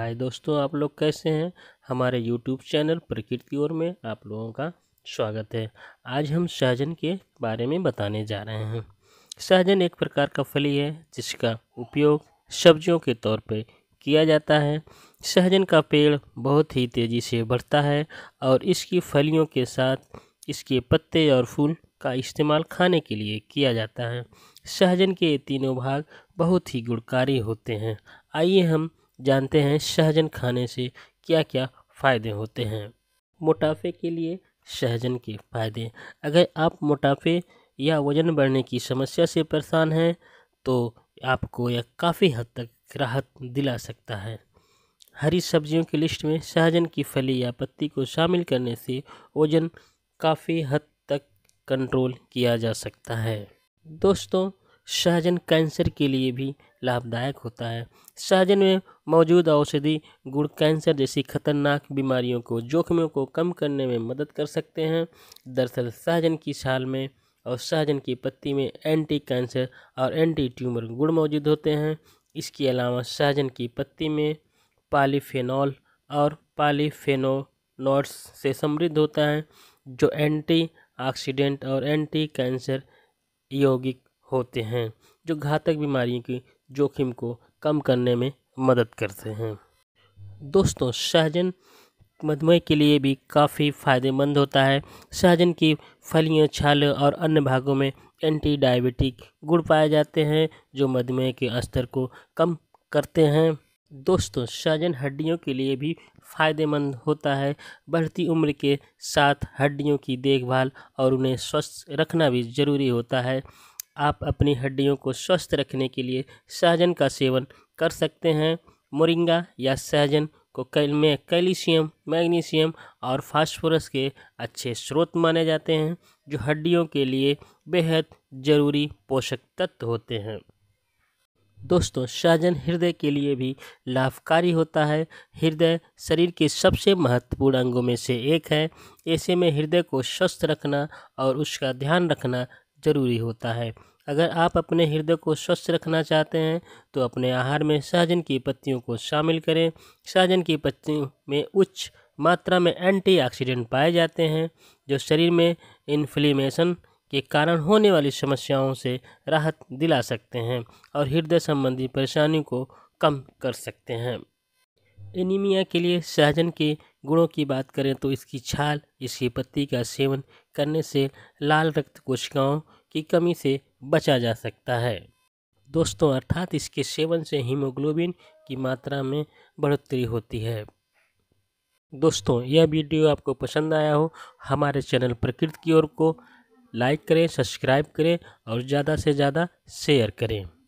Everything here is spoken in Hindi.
हाय दोस्तों आप लोग कैसे हैं हमारे यूट्यूब चैनल प्रकृति ओर में आप लोगों का स्वागत है आज हम सहजन के बारे में बताने जा रहे हैं सहजन एक प्रकार का फली है जिसका उपयोग सब्जियों के तौर पे किया जाता है सहजन का पेड़ बहुत ही तेज़ी से बढ़ता है और इसकी फलियों के साथ इसके पत्ते और फूल का इस्तेमाल खाने के लिए किया जाता है सहजन के तीनों भाग बहुत ही गुणकारी होते हैं आइए हम जानते हैं शहजन खाने से क्या क्या फ़ायदे होते हैं मोटापे के लिए शहजन के फ़ायदे अगर आप मोटापे या वज़न बढ़ने की समस्या से परेशान हैं तो आपको यह काफ़ी हद तक राहत दिला सकता है हरी सब्जियों की लिस्ट में सहजन की फली या पत्ती को शामिल करने से वजन काफ़ी हद तक कंट्रोल किया जा सकता है दोस्तों सहजन कैंसर के लिए भी लाभदायक होता है सहजन में मौजूद औषधि गुण कैंसर जैसी खतरनाक बीमारियों को जोखिमों को कम करने में मदद कर सकते हैं दरअसल सहजन की छाल में और सहजन की पत्ती में एंटी कैंसर और एंटी ट्यूमर गुण मौजूद होते हैं इसके अलावा सहजन की पत्ती में पालीफेनॉल और पालीफेनोनोट्स से समृद्ध होता है जो एंटी ऑक्सीडेंट और एंटी कैंसर यौगिक होते हैं जो घातक बीमारियों के जोखिम को कम करने में मदद करते हैं दोस्तों सहजन मधुमेह के लिए भी काफ़ी फायदेमंद होता है सहजन की फलियां छाल और अन्य भागों में एंटी डायबिटिक गुड़ पाए जाते हैं जो मधुमेह के स्तर को कम करते हैं दोस्तों सहजन हड्डियों के लिए भी फायदेमंद होता है बढ़ती उम्र के साथ हड्डियों की देखभाल और उन्हें स्वस्थ रखना भी ज़रूरी होता है आप अपनी हड्डियों को स्वस्थ रखने के लिए सहजन का सेवन कर सकते हैं मोरिंगा या सहजन को कैल में कैल्शियम मैग्नीशियम और फास्फोरस के अच्छे स्रोत माने जाते हैं जो हड्डियों के लिए बेहद ज़रूरी पोषक तत्व होते हैं दोस्तों सहजन हृदय के लिए भी लाभकारी होता है हृदय शरीर के सबसे महत्वपूर्ण अंगों में से एक है ऐसे में हृदय को स्वस्थ रखना और उसका ध्यान रखना ज़रूरी होता है अगर आप अपने हृदय को स्वस्थ रखना चाहते हैं तो अपने आहार में सहजन की पत्तियों को शामिल करें सहजन की पत्तियों में उच्च मात्रा में एंटीऑक्सीडेंट पाए जाते हैं जो शरीर में इन्फ्लेमेशन के कारण होने वाली समस्याओं से राहत दिला सकते हैं और हृदय संबंधी परेशानी को कम कर सकते हैं एनीमिया के लिए सहजन के गुणों की बात करें तो इसकी छाल इसकी पत्ती का सेवन करने से लाल रक्त कोशिकाओं की कमी से बचा जा सकता है दोस्तों अर्थात इसके सेवन से हीमोग्लोबिन की मात्रा में बढ़ोतरी होती है दोस्तों यह वीडियो आपको पसंद आया हो हमारे चैनल प्रकृति की ओर को लाइक करें सब्सक्राइब करें और ज़्यादा से ज़्यादा शेयर करें